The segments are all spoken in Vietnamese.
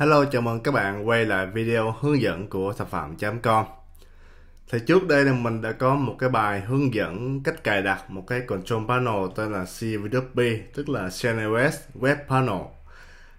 Hello, chào mừng các bạn quay lại video hướng dẫn của sản phẩm.com Thì trước đây thì mình đã có một cái bài hướng dẫn cách cài đặt một cái control panel tên là CWP, tức là CNOS Web Panel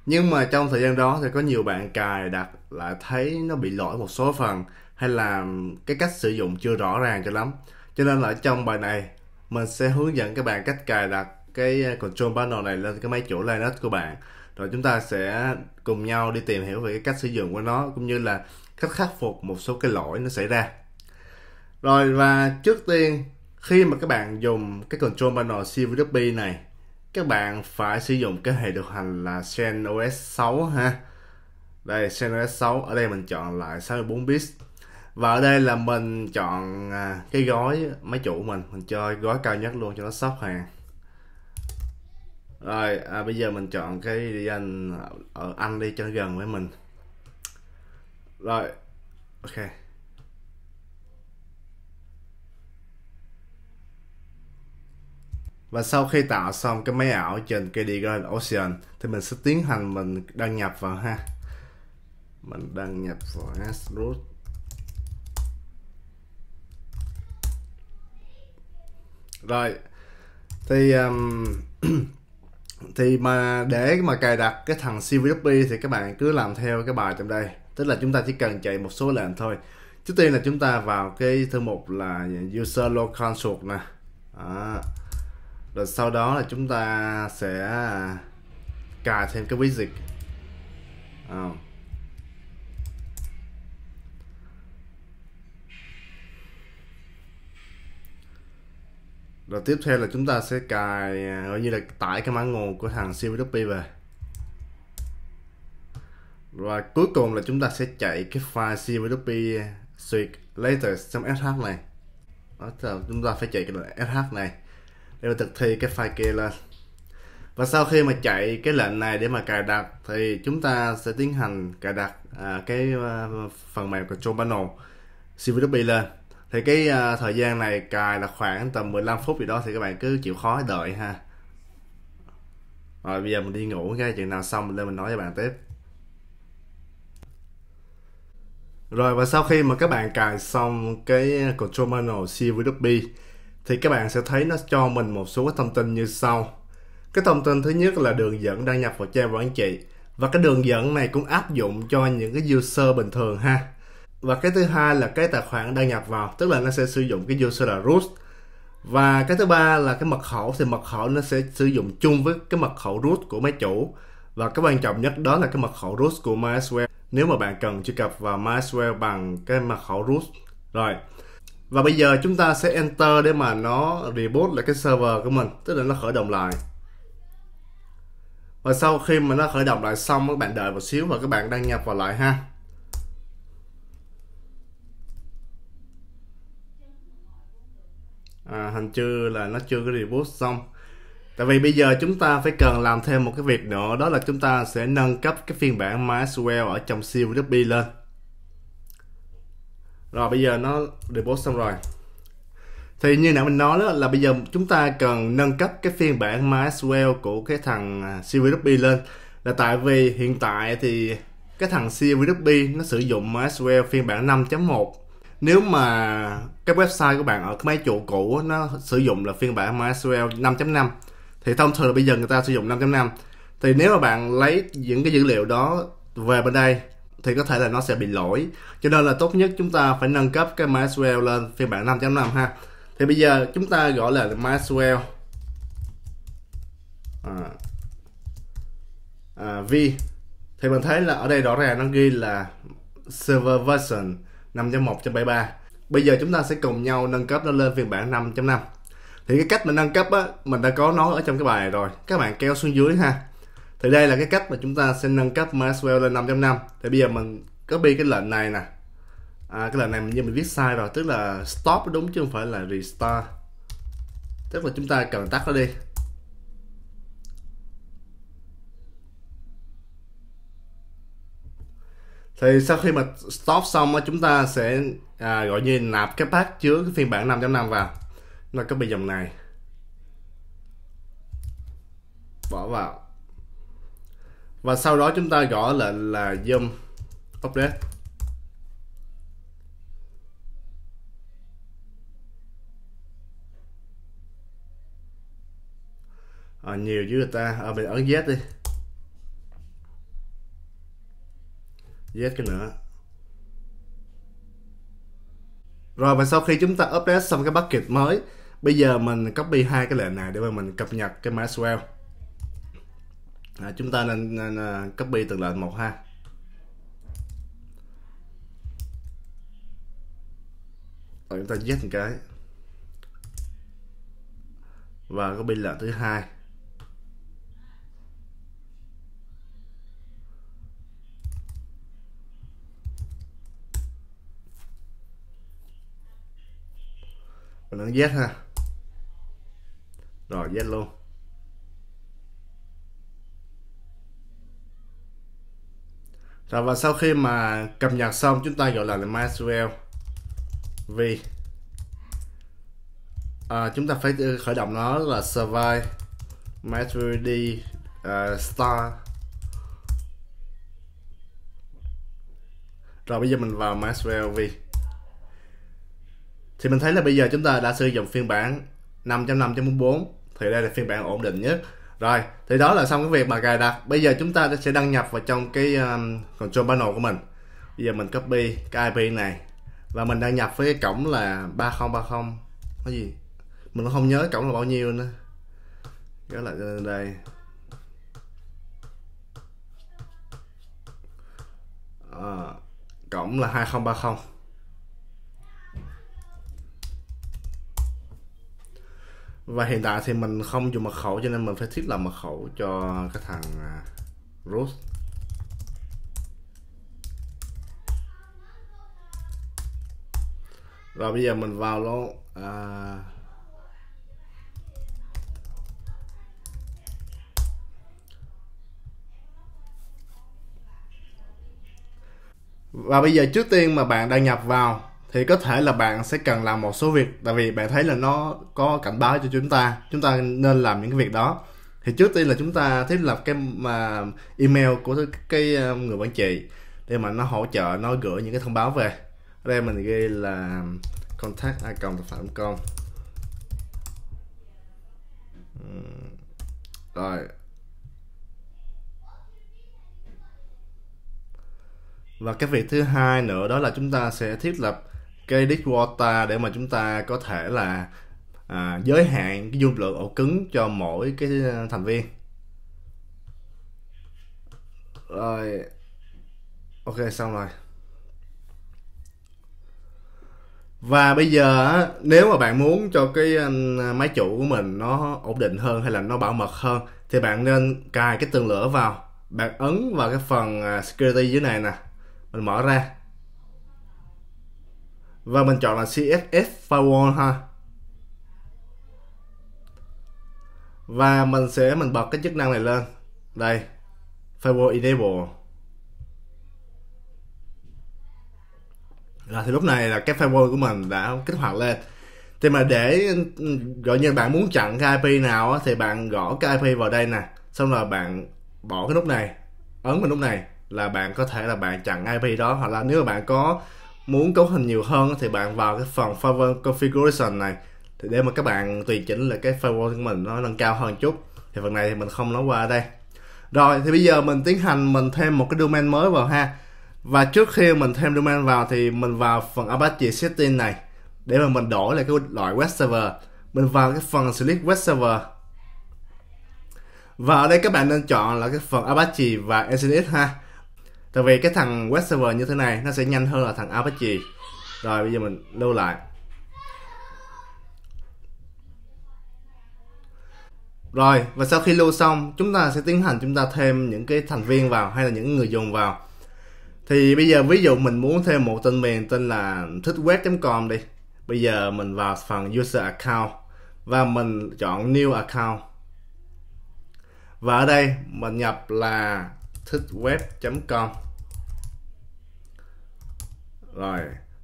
Nhưng mà trong thời gian đó thì có nhiều bạn cài đặt lại thấy nó bị lỗi một số phần hay là cái cách sử dụng chưa rõ ràng cho lắm Cho nên là trong bài này mình sẽ hướng dẫn các bạn cách cài đặt cái control panel này lên cái máy chủ Linux của bạn rồi chúng ta sẽ cùng nhau đi tìm hiểu về cái cách sử dụng của nó cũng như là cách khắc phục một số cái lỗi nó xảy ra rồi và trước tiên khi mà các bạn dùng cái control panel CVWP này các bạn phải sử dụng cái hệ điều hành là CentOS 6 ha đây CentOS 6 ở đây mình chọn lại 64 bit và ở đây là mình chọn à, cái gói máy chủ mình mình chơi gói cao nhất luôn cho nó sắp hàng rồi à, bây giờ mình chọn cái danh ở anh đi cho nó gần với mình rồi ok và sau khi tạo xong cái máy ảo trên KD Grand Ocean thì mình sẽ tiến hành mình đăng nhập vào ha mình đăng nhập vào Asroot rồi thì um, thì mà để mà cài đặt cái thằng CVP thì các bạn cứ làm theo cái bài trong đây tức là chúng ta chỉ cần chạy một số lệnh thôi trước tiên là chúng ta vào cái thư mục là user local source nè à. rồi sau đó là chúng ta sẽ cài thêm cái ví à. Rồi tiếp theo là chúng ta sẽ cài gọi à, như là tải cái mã nguồn của thằng CWP về. Và cuối cùng là chúng ta sẽ chạy cái file CVWP à, suite latest.sh này. Đó là chúng ta phải chạy cái lệnh sh này để mà thực thi cái file kia lên. Và sau khi mà chạy cái lệnh này để mà cài đặt thì chúng ta sẽ tiến hành cài đặt à, cái à, phần mềm của panel CWP lên thì cái uh, thời gian này cài là khoảng tầm 15 phút gì đó thì các bạn cứ chịu khó đợi ha rồi bây giờ mình đi ngủ cái chừng nào xong mình lên mình nói với bạn tiếp rồi và sau khi mà các bạn cài xong cái Control Manual CVDB thì các bạn sẽ thấy nó cho mình một số thông tin như sau. Cái thông tin thứ nhất là đường dẫn đăng nhập vào trang quản trị và cái đường dẫn này cũng áp dụng cho những cái user bình thường ha và cái thứ hai là cái tài khoản đăng nhập vào tức là nó sẽ sử dụng cái user là root và cái thứ ba là cái mật khẩu thì mật khẩu nó sẽ sử dụng chung với cái mật khẩu root của máy chủ và cái quan trọng nhất đó là cái mật khẩu root của MySQL nếu mà bạn cần truy cập vào MySQL bằng cái mật khẩu root rồi và bây giờ chúng ta sẽ enter để mà nó reboot lại cái server của mình tức là nó khởi động lại và sau khi mà nó khởi động lại xong các bạn đợi một xíu và các bạn đăng nhập vào lại ha à, thành chưa là nó chưa có reboot xong tại vì bây giờ chúng ta phải cần làm thêm một cái việc nữa đó là chúng ta sẽ nâng cấp cái phiên bản MySQL ở trong CWP lên rồi bây giờ nó reboot xong rồi thì như nãy mình nói đó là bây giờ chúng ta cần nâng cấp cái phiên bản MySQL của cái thằng à, CWP lên là tại vì hiện tại thì cái thằng CWP nó sử dụng MySQL phiên bản 5.1 nếu mà cái website của bạn ở cái máy chủ cũ nó sử dụng là phiên bản MySQL 5.5 thì thông thường là bây giờ người ta sử dụng 5.5 thì nếu mà bạn lấy những cái dữ liệu đó về bên đây thì có thể là nó sẽ bị lỗi cho nên là tốt nhất chúng ta phải nâng cấp cái MySQL lên phiên bản 5.5 ha thì bây giờ chúng ta gọi là MySQL à, à, V thì mình thấy là ở đây rõ ràng nó ghi là server version 5.1.73 Bây giờ chúng ta sẽ cùng nhau nâng cấp nó lên phiên bản 5.5 Thì cái cách mình nâng cấp á, mình đã có nói ở trong cái bài này rồi Các bạn kéo xuống dưới ha Thì đây là cái cách mà chúng ta sẽ nâng cấp MySQL lên 5.5 Thì bây giờ mình copy cái lệnh này nè à, Cái lệnh này mình như mình viết sai rồi Tức là stop đúng chứ không phải là restart Tức là chúng ta cần tắt nó đi thì sau khi mà stop xong á chúng ta sẽ à, gọi như nạp cái pack chứa cái phiên bản 5.5 vào nó copy dòng này bỏ vào và sau đó chúng ta gõ lệnh là zoom update à, nhiều chứ người ta à, mình ấn Z đi Dết cái nữa Rồi và sau khi chúng ta update xong cái bucket mới Bây giờ mình copy hai cái lệnh này để mà mình cập nhật cái MySQL à, Chúng ta nên, nên à, copy từng lệnh một ha Rồi chúng ta dết một cái Và copy lệnh thứ hai bạn Z ha rồi Z luôn rồi và sau khi mà cập nhật xong chúng ta gọi là MySQL vì à, chúng ta phải khởi động nó là survive MySQL uh, à, star rồi bây giờ mình vào MySQL vì thì mình thấy là bây giờ chúng ta đã sử dụng phiên bản 5.5.4 thì đây là phiên bản ổn định nhất rồi thì đó là xong cái việc mà cài đặt bây giờ chúng ta sẽ đăng nhập vào trong cái um, control panel của mình bây giờ mình copy cái IP này và mình đăng nhập với cái cổng là 3030 cái gì mình không nhớ cổng là bao nhiêu nữa gỡ lại đây à, cổng là 2030 và hiện tại thì mình không dùng mật khẩu cho nên mình phải thiết lập mật khẩu cho cái thằng à, root rồi bây giờ mình vào luôn à... và bây giờ trước tiên mà bạn đăng nhập vào thì có thể là bạn sẽ cần làm một số việc tại vì bạn thấy là nó có cảnh báo cho chúng ta chúng ta nên làm những cái việc đó thì trước tiên là chúng ta thiết lập cái mà email của cái ờ, người quản trị để mà nó hỗ trợ nó gửi những cái thông báo về ở đây mình ghi là contact a cộng phạm com rồi và cái việc thứ hai nữa đó là chúng ta sẽ thiết lập cái Dishwater để mà chúng ta có thể là à, giới hạn cái dung lượng ổ cứng cho mỗi cái à, thành viên rồi ok xong rồi và bây giờ nếu mà bạn muốn cho cái à, máy chủ của mình nó ổn định hơn hay là nó bảo mật hơn thì bạn nên cài cái tường lửa vào bạn ấn vào cái phần à, security dưới này nè mình mở ra và mình chọn là CSS firewall ha và mình sẽ mình bật cái chức năng này lên đây firewall enable là thì lúc này là cái firewall của mình đã kích hoạt lên thì mà để gọi như bạn muốn chặn cái IP nào thì bạn gõ cái IP vào đây nè xong là bạn bỏ cái nút này ấn vào nút này là bạn có thể là bạn chặn IP đó hoặc là nếu mà bạn có muốn cấu hình nhiều hơn thì bạn vào cái phần firewall configuration này thì để mà các bạn tùy chỉnh là cái firewall của mình nó nâng cao hơn chút thì phần này thì mình không nói qua ở đây rồi thì bây giờ mình tiến hành mình thêm một cái domain mới vào ha và trước khi mình thêm domain vào thì mình vào phần Apache setting này để mà mình đổi lại cái loại web server mình vào cái phần select web server và ở đây các bạn nên chọn là cái phần Apache và Nginx ha tại vì cái thằng web server như thế này nó sẽ nhanh hơn là thằng apache rồi bây giờ mình lưu lại Rồi, và sau khi lưu xong, chúng ta sẽ tiến hành chúng ta thêm những cái thành viên vào hay là những người dùng vào. Thì bây giờ ví dụ mình muốn thêm một tên miền tên là thích web.com đi. Bây giờ mình vào phần user account và mình chọn new account. Và ở đây mình nhập là thích web.com rồi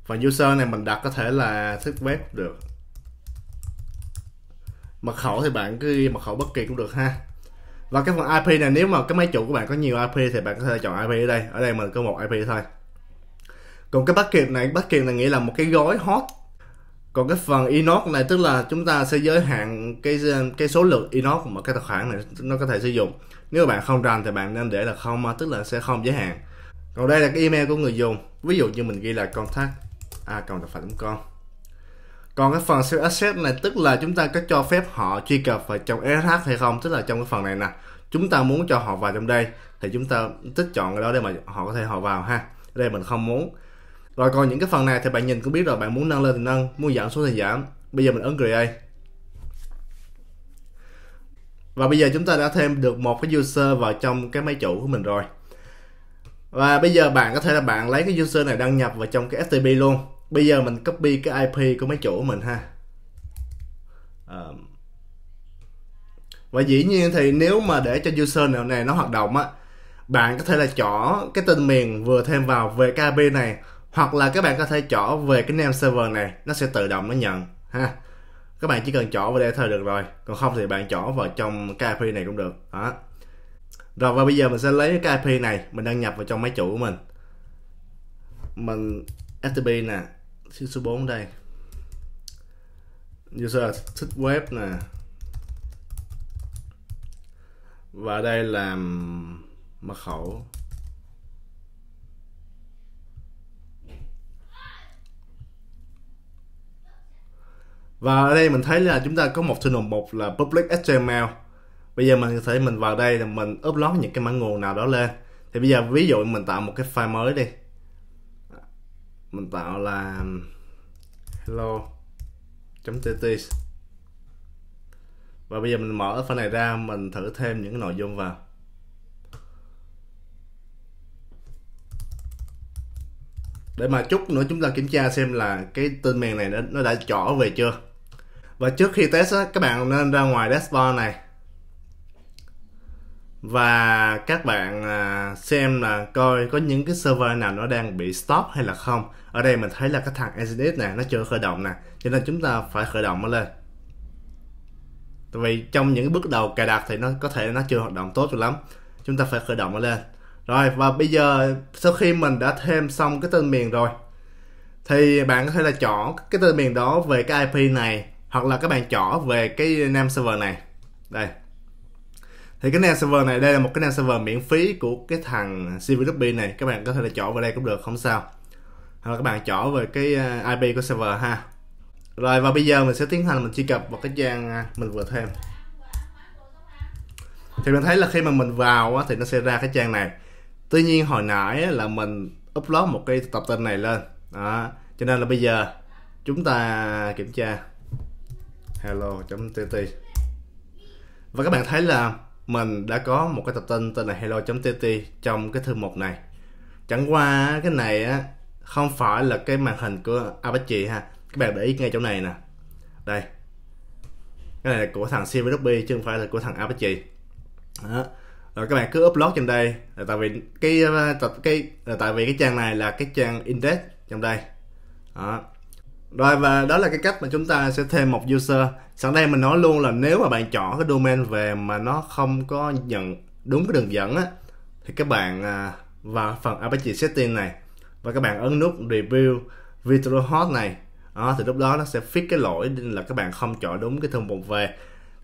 phần user này mình đặt có thể là thích web được mật khẩu thì bạn cứ ghi mật khẩu bất kỳ cũng được ha và cái phần IP này nếu mà cái máy chủ của bạn có nhiều IP thì bạn có thể chọn IP ở đây ở đây mình có một IP thôi còn cái bucket này bucket này nghĩa là một cái gói hot còn cái phần inox này tức là chúng ta sẽ giới hạn cái cái số lượng inox mà cái tài khoản này nó có thể sử dụng nếu bạn không rành thì bạn nên để là không tức là sẽ không giới hạn còn đây là cái email của người dùng ví dụ như mình ghi là contact a cộng tài khoản con. còn cái phần self access này tức là chúng ta có cho phép họ truy cập vào trong SH hay không tức là trong cái phần này nè chúng ta muốn cho họ vào trong đây thì chúng ta tích chọn cái đó để mà họ có thể họ vào ha đây mình không muốn rồi còn những cái phần này thì bạn nhìn cũng biết rồi bạn muốn nâng lên thì nâng muốn giảm xuống thì giảm bây giờ mình ấn create và bây giờ chúng ta đã thêm được một cái user vào trong cái máy chủ của mình rồi và bây giờ bạn có thể là bạn lấy cái user này đăng nhập vào trong cái FTP luôn bây giờ mình copy cái IP của máy chủ của mình ha và dĩ nhiên thì nếu mà để cho user nào này nó hoạt động á bạn có thể là chọn cái tên miền vừa thêm vào về cái IP này hoặc là các bạn có thể chọn về cái name server này nó sẽ tự động nó nhận ha các bạn chỉ cần chọn vào đây thôi được rồi còn không thì bạn chọn vào trong cái IP này cũng được đó rồi và bây giờ mình sẽ lấy cái IP này mình đăng nhập vào trong máy chủ của mình mình FTP nè số 4 đây user thích web nè và đây là mật khẩu và ở đây mình thấy là chúng ta có một tunnel một là public HTML bây giờ mình có thể mình vào đây là mình upload những cái mã nguồn nào đó lên thì bây giờ ví dụ mình tạo một cái file mới đi mình tạo là hello tt và bây giờ mình mở file này ra mình thử thêm những cái nội dung vào để mà chút nữa chúng ta kiểm tra xem là cái tên miền này nó, đã trỏ về chưa và trước khi test á, các bạn nên ra ngoài dashboard này và các bạn à, xem là coi có những cái server nào nó đang bị stop hay là không ở đây mình thấy là cái thằng SDS này nó chưa khởi động nè cho nên chúng ta phải khởi động nó lên tại vì trong những bước đầu cài đặt thì nó có thể nó chưa hoạt động tốt cho lắm chúng ta phải khởi động nó lên rồi và bây giờ sau khi mình đã thêm xong cái tên miền rồi thì bạn có thể là chọn cái tên miền đó về cái IP này hoặc là các bạn chọn về cái nam server này. Đây. Thì cái nam server này đây là một cái nam server miễn phí của cái thằng CVWP này, các bạn có thể là chọn vào đây cũng được không sao. Hoặc là các bạn chọn về cái à, IP của server ha. Rồi và bây giờ mình sẽ tiến hành mình truy cập vào cái trang à, mình vừa thêm. Thì mình thấy là khi mà mình vào thì nó sẽ ra cái trang này tuy nhiên hồi nãy là mình upload một cái tập tin này lên đó cho nên là bây giờ chúng ta kiểm tra hello.tt và các bạn thấy là mình đã có một cái tập tin tên là hello.tt trong cái thư mục này chẳng qua cái này á không phải là cái màn hình của Apache ha các bạn để ý ngay chỗ này nè đây cái này là của thằng CVW chứ không phải là của thằng Apache đó rồi các bạn cứ upload trên đây là tại vì cái ờ, tập cái là ờ, tại vì cái trang này là cái trang index trong đây đó. rồi và đó là cái cách mà chúng ta sẽ thêm một user sẵn đây mình nói luôn là nếu mà bạn chọn cái domain về mà nó không có nhận đúng cái đường dẫn á thì các bạn ờ, vào phần Apache setting này và các bạn ấn nút review virtual Vitalhost này đó, thì lúc đó nó sẽ fix cái lỗi là các bạn không chọn đúng cái thông mục về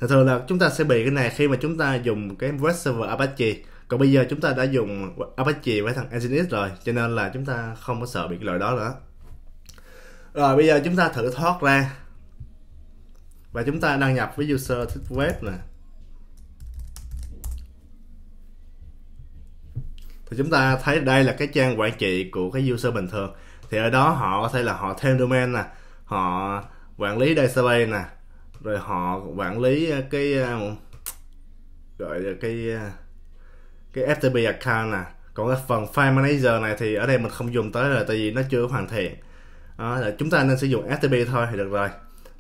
thường thường là chúng ta sẽ bị cái này khi mà chúng ta dùng cái web server Apache còn bây giờ chúng ta đã dùng Apache với thằng Nginx rồi cho nên là chúng ta không có sợ bị cái lỗi đó nữa rồi bây giờ chúng ta thử thoát ra và chúng ta đăng nhập với user thích web nè thì chúng ta thấy đây là cái trang quản trị của cái user bình thường thì ở đó họ có thể là họ thêm domain nè họ quản lý database nè rồi họ quản lý ờ, cái ờ, gọi là cái ờ, cái FTP account nè còn cái phần file manager này thì ở đây mình không dùng tới rồi tại vì nó chưa hoàn thiện đó, là chúng ta nên sử dụng FTP thôi thì được rồi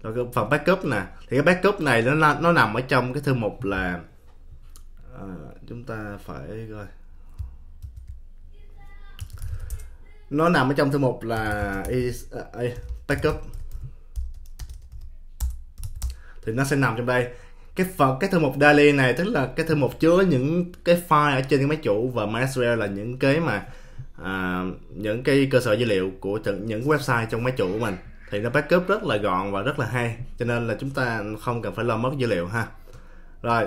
rồi cái phần backup nè thì cái backup này nó nó nằm ở trong cái thư mục là à, chúng ta phải coi nó nằm ở trong thư mục là backup thì nó sẽ nằm trong đây cái phần cái thư mục daily này tức là cái thư mục chứa những cái file ở trên cái máy chủ và MySQL là những cái mà à, những cái cơ sở dữ liệu của những website trong máy chủ của mình thì nó backup rất là gọn và rất là hay cho nên là chúng ta không cần phải lo mất dữ liệu ha rồi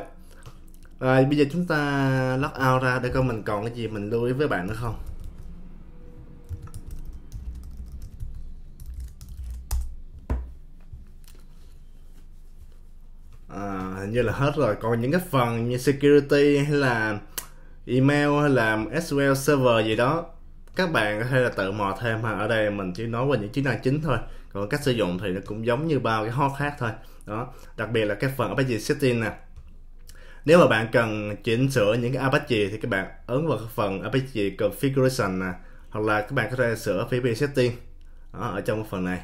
rồi bây giờ chúng ta log out ra để coi mình còn cái gì mình lưu ý với bạn nữa không hình như là hết rồi còn những cái phần như security hay là email hay là SQL server gì đó các bạn có thể là tự mò thêm ha ở đây mình chỉ nói về những chức năng chính thôi còn cách sử dụng thì nó cũng giống như bao cái hot khác thôi đó đặc biệt là cái phần Apache setting nè nếu mà bạn cần chỉnh sửa những cái Apache thì các bạn ấn vào cái phần Apache configuration nè hoặc là các bạn có thể sửa phía setting đó, ở trong phần này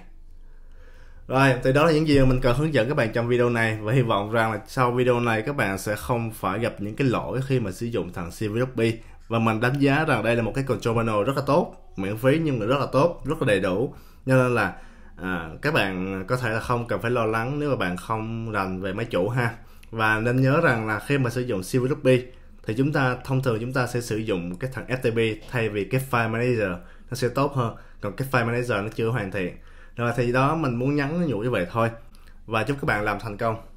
rồi, thì đó là những gì mà mình cần hướng dẫn các bạn trong video này và hy vọng rằng là sau video này các bạn sẽ không phải gặp những cái lỗi khi mà sử dụng thằng CVSP và mình đánh giá rằng đây là một cái control panel rất là tốt, miễn phí nhưng mà rất là tốt, rất là đầy đủ. Cho nên là à, các bạn có thể là không cần phải lo lắng nếu mà bạn không rành về máy chủ ha. Và nên nhớ rằng là khi mà sử dụng CVSP thì chúng ta thông thường chúng ta sẽ sử dụng cái thằng FTP thay vì cái file manager nó sẽ tốt hơn còn cái file manager nó chưa hoàn thiện rồi thì đó mình muốn nhắn nhủ như vậy thôi và chúc các bạn làm thành công